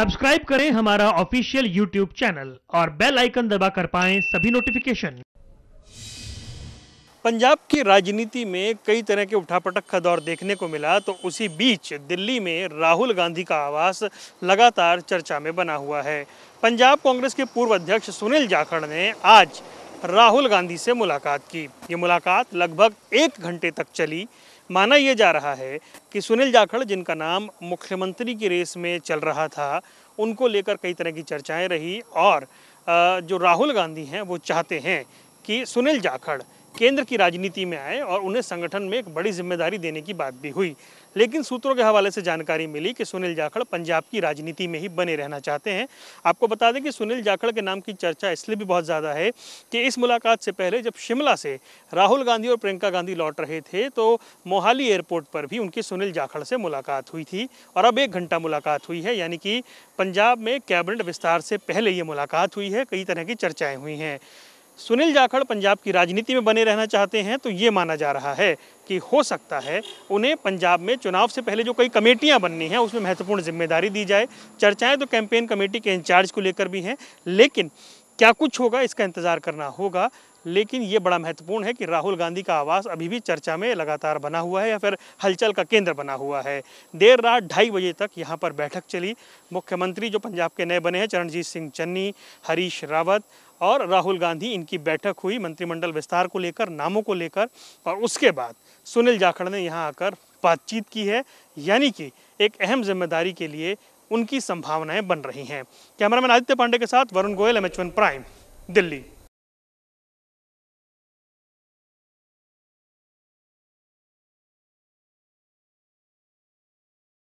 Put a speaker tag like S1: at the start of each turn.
S1: subscribe करें हमारा official YouTube channel और बेल आइकन कर पाए सभी नोटिफिकेशन पंजाब की राजनीति में कई तरह के उठापटक का दौर देखने को मिला तो उसी बीच दिल्ली में राहुल गांधी का आवास लगातार चर्चा में बना हुआ है पंजाब कांग्रेस के पूर्व अध्यक्ष सुनील जाखड़ ने आज राहुल गांधी से मुलाकात की ये मुलाकात लगभग एक घंटे तक चली माना यह जा रहा है कि सुनील जाखड़ जिनका नाम मुख्यमंत्री की रेस में चल रहा था उनको लेकर कई तरह की चर्चाएं रही और जो राहुल गांधी हैं वो चाहते हैं कि सुनील जाखड़ केंद्र की राजनीति में आए और उन्हें संगठन में एक बड़ी जिम्मेदारी देने की बात भी हुई लेकिन सूत्रों के हवाले से जानकारी मिली कि सुनील जाखड़ पंजाब की राजनीति में ही बने रहना चाहते हैं आपको बता दें कि सुनील जाखड़ के नाम की चर्चा इसलिए भी बहुत ज़्यादा है कि इस मुलाकात से पहले जब शिमला से राहुल गांधी और प्रियंका गांधी लौट रहे थे तो मोहाली एयरपोर्ट पर भी उनकी सुनील जाखड़ से मुलाकात हुई थी और अब एक घंटा मुलाकात हुई है यानी कि पंजाब में कैबिनेट विस्तार से पहले ये मुलाकात हुई है कई तरह की चर्चाएँ हुई हैं सुनील जाखड़ पंजाब की राजनीति में बने रहना चाहते हैं तो ये माना जा रहा है कि हो सकता है उन्हें पंजाब में चुनाव से पहले जो कई कमेटियां बननी हैं उसमें महत्वपूर्ण जिम्मेदारी दी जाए चर्चाएं तो कैंपेन कमेटी के इंचार्ज को लेकर भी हैं लेकिन क्या कुछ होगा इसका इंतज़ार करना होगा लेकिन ये बड़ा महत्वपूर्ण है कि राहुल गांधी का आवास अभी भी चर्चा में लगातार बना हुआ है या फिर हलचल का केंद्र बना हुआ है देर रात ढाई बजे तक यहाँ पर बैठक चली मुख्यमंत्री जो पंजाब के नए बने हैं चरणजीत सिंह चन्नी हरीश रावत और राहुल गांधी इनकी बैठक हुई मंत्रिमंडल विस्तार को लेकर नामों को लेकर और उसके बाद सुनील जाखड़ ने यहाँ आकर बातचीत की है यानी कि एक अहम जिम्मेदारी के लिए उनकी संभावनाएं बन रही हैं कैमरामैन आदित्य पांडे के साथ वरुण गोयल एम प्राइम दिल्ली